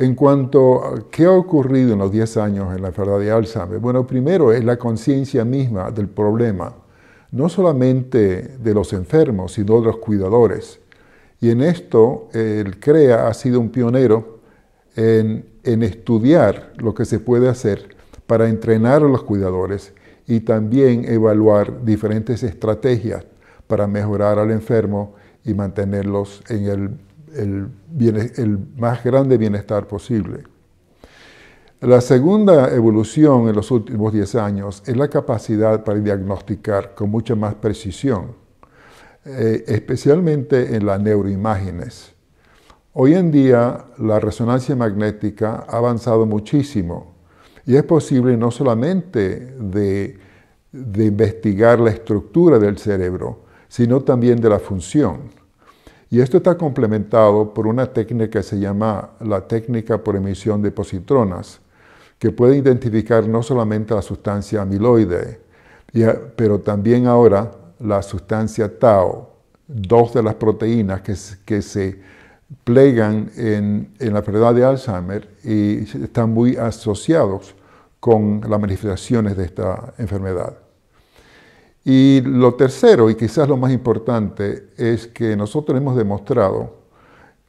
En cuanto a qué ha ocurrido en los 10 años en la enfermedad de Alzheimer, bueno, primero es la conciencia misma del problema, no solamente de los enfermos, sino de los cuidadores. Y en esto el CREA ha sido un pionero en, en estudiar lo que se puede hacer para entrenar a los cuidadores y también evaluar diferentes estrategias para mejorar al enfermo y mantenerlos en el el, más grande bienestar posible. La segunda evolución en los últimos 10 años es la capacidad para diagnosticar con mucha más precisión, eh, especialmente en las neuroimágenes. Hoy en día la resonancia magnética ha avanzado muchísimo y es posible no solamente de investigar la estructura del cerebro, sino también de la función. Y esto está complementado por una técnica que se llama la técnica por emisión de positronas, que puede identificar no solamente la sustancia amiloide, eh, pero también ahora la sustancia tau, dos de las proteínas que, se plegan en, en, la enfermedad de Alzheimer y están muy asociados con las manifestaciones de esta enfermedad. Y lo tercero, y quizás lo más importante, es que nosotros hemos demostrado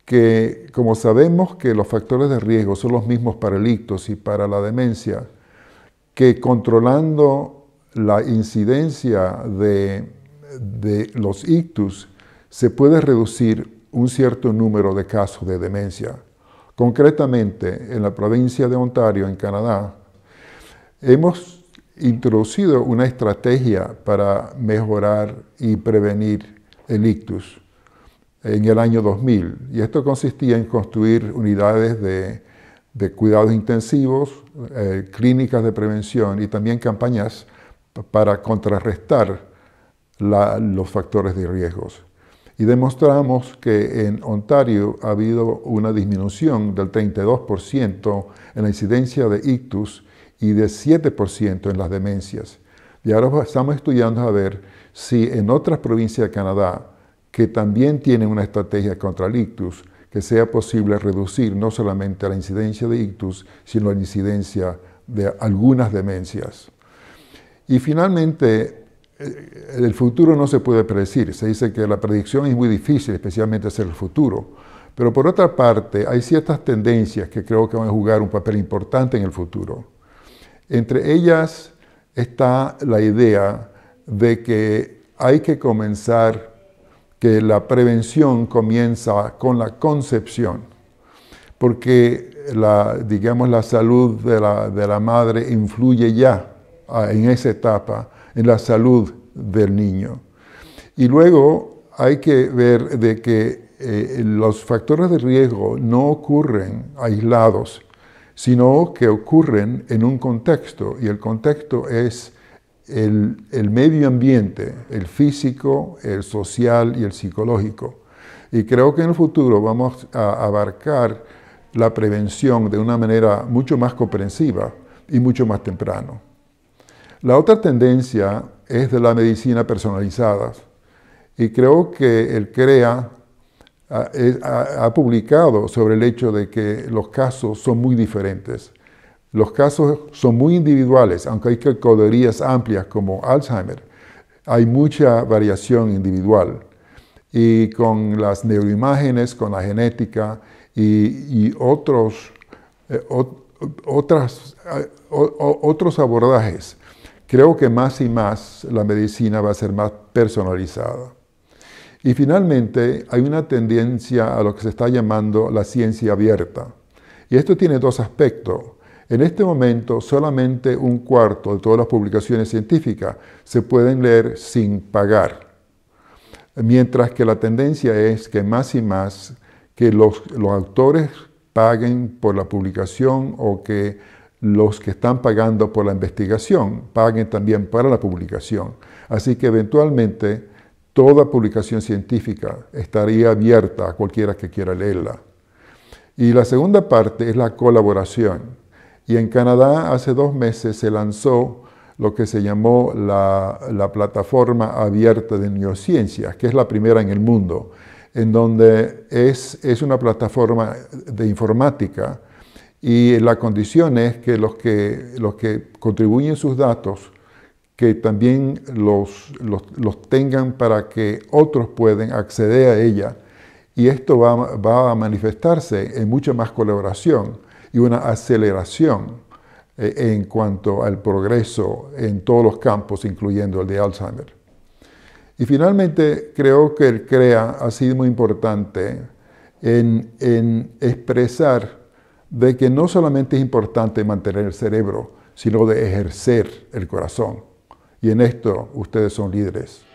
que como sabemos que los factores de riesgo son los mismos para el ictus y para la demencia, que controlando la incidencia de, de los ictus se puede reducir un cierto número de casos de demencia. Concretamente, en la provincia de Ontario, en Canadá, hemos introducido una estrategia para mejorar y prevenir el ictus en el año 2000. Y esto consistía en construir unidades de, cuidados intensivos, eh, clínicas de prevención y también campañas para contrarrestar los factores de riesgos. Y demostramos que en Ontario ha habido una disminución del 32% en la incidencia de ictus y de 7% en las demencias. Y ahora estamos estudiando a ver si en otras provincias de Canadá, que también tienen una estrategia contra el ictus, que sea posible reducir no solamente la incidencia de ictus, sino la incidencia de algunas demencias. Y finalmente, eh, el futuro no se puede predecir. Se dice que la predicción es muy difícil, especialmente hacer el futuro. Pero por otra parte, hay ciertas tendencias que creo que van a jugar un papel importante en el futuro. Entre ellas está la idea de que hay que comenzar, que la prevención comienza con la concepción, porque la, digamos, la salud de la, madre influye ya ah, en esa etapa en la salud del niño. Y luego hay que ver de que eh, los factores de riesgo no ocurren aislados, sino que ocurren en un contexto, y el contexto es el, medio ambiente, el físico, el social y el psicológico. Y creo que en el futuro vamos a abarcar la prevención de una manera mucho más comprensiva y mucho más temprano. La otra tendencia es de la medicina personalizada, y creo que el CREA eh, ha, publicado sobre el hecho de que los casos son muy diferentes. Los casos son muy individuales, aunque hay categorías amplias como Alzheimer. Hay mucha variación individual. Y con las neuroimágenes, con la genética y, otros, eh, otras, eh, otros abordajes, creo que más y más la medicina va a ser más personalizada. Y finalmente hay una tendencia a lo que se está llamando la ciencia abierta. Y esto tiene dos aspectos. En este momento solamente un cuarto de todas las publicaciones científicas se pueden leer sin pagar, mientras que la tendencia es que más y más que los, autores paguen por la publicación o que los que están pagando por la investigación paguen también para la publicación. Así que eventualmente Toda publicación científica estaría abierta a cualquiera que quiera leerla. Y la segunda parte es la colaboración. Y en Canadá hace dos meses se lanzó lo que se llamó la, plataforma abierta de neurociencias que es la primera en el mundo, en donde es, es una plataforma de informática y la condición es que los que, los que contribuyen sus datos que también los, los, tengan para que otros puedan acceder a ella. Y esto va, a manifestarse en mucha más colaboración y una aceleración eh, en cuanto al progreso en todos los campos, incluyendo el de Alzheimer. Y finalmente, creo que el CREA ha sido muy importante en, en, expresar de que no solamente es importante mantener el cerebro, sino de ejercer el corazón. Y en esto ustedes son líderes.